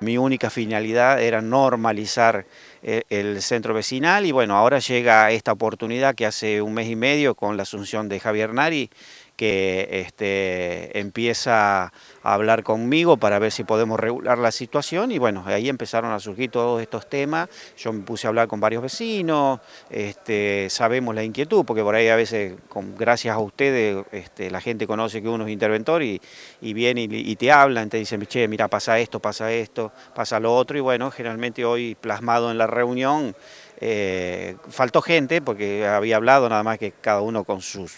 Mi única finalidad era normalizar eh, el centro vecinal y bueno, ahora llega esta oportunidad que hace un mes y medio con la asunción de Javier Nari, que este, empieza a hablar conmigo para ver si podemos regular la situación y bueno, ahí empezaron a surgir todos estos temas, yo me puse a hablar con varios vecinos, este, sabemos la inquietud, porque por ahí a veces, gracias a ustedes, este, la gente conoce que uno es interventor y, viene y, y te hablan, te dicen, che, mira, pasa esto, pasa esto, pasa lo otro, y bueno, generalmente hoy plasmado en la reunión, eh, faltó gente porque había hablado nada más que cada uno con sus,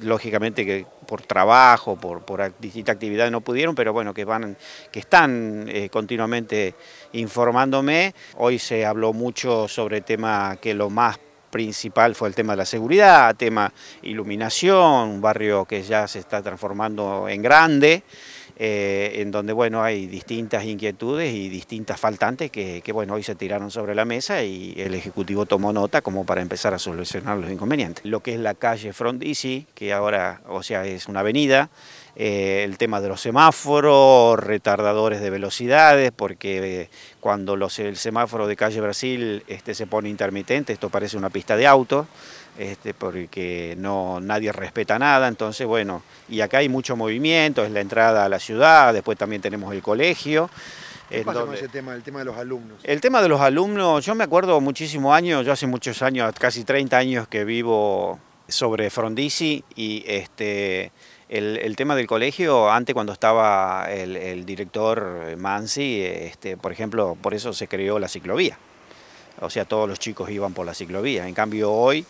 lógicamente que por trabajo, por, por distintas actividades no pudieron, pero bueno, que, van, que están eh, continuamente informándome. Hoy se habló mucho sobre el tema que lo más principal fue el tema de la seguridad, tema iluminación, un barrio que ya se está transformando en grande. Eh, en donde bueno, hay distintas inquietudes y distintas faltantes que, bueno, hoy se tiraron sobre la mesa y el Ejecutivo tomó nota como para empezar a solucionar los inconvenientes. Lo que es la calle Frondizi, que ahora, o sea, es una avenida, eh, el tema de los semáforos, retardadores de velocidades, porque eh, cuando los, el semáforo de calle Brasil este, se pone intermitente, esto parece una pista de auto, este, porque no, nadie respeta nada, entonces bueno, y acá hay mucho movimiento, es la entrada a la ciudad, después también tenemos el colegio. ¿Qué pasa con ese tema, el tema de los alumnos? El tema de los alumnos, yo me acuerdo muchísimos años, yo hace muchos años, casi 30 años que vivo sobre Frondizi y este... El, tema del colegio, antes cuando estaba el, director Mansi, este, por ejemplo, por eso se creó la ciclovía. O sea, todos los chicos iban por la ciclovía. En cambio, hoy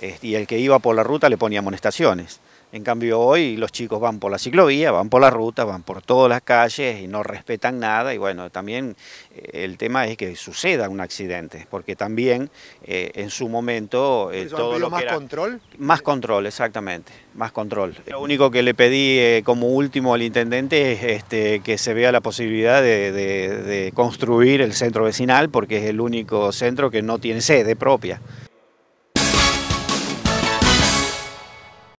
este, y el que iba por la ruta le ponía amonestaciones. En cambio hoy los chicos van por la ciclovía, van por la ruta, van por todas las calles y no respetan nada y bueno, también eh, el tema es que suceda un accidente, porque también eh, en su momento eh, todo lo más control? Más control, exactamente, más control. Lo único que le pedí como último al intendente es este, que se vea la posibilidad de construir el centro vecinal, porque es el único centro que no tiene sede propia.